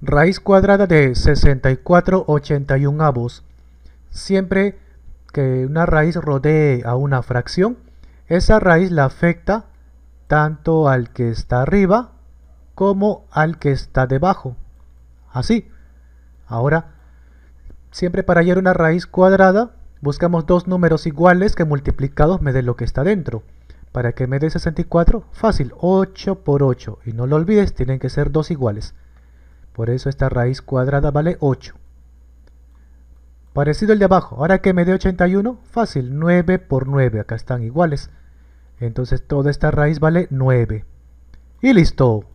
Raíz cuadrada de 64 81 avos. Siempre que una raíz rodee a una fracción, esa raíz la afecta tanto al que está arriba como al que está debajo. Así. Ahora, siempre para hallar una raíz cuadrada, buscamos dos números iguales que multiplicados me dé lo que está dentro. Para que me dé 64, fácil, 8 por 8. Y no lo olvides, tienen que ser dos iguales. Por eso esta raíz cuadrada vale 8. Parecido el de abajo. Ahora que me dé 81, fácil. 9 por 9. Acá están iguales. Entonces toda esta raíz vale 9. Y listo.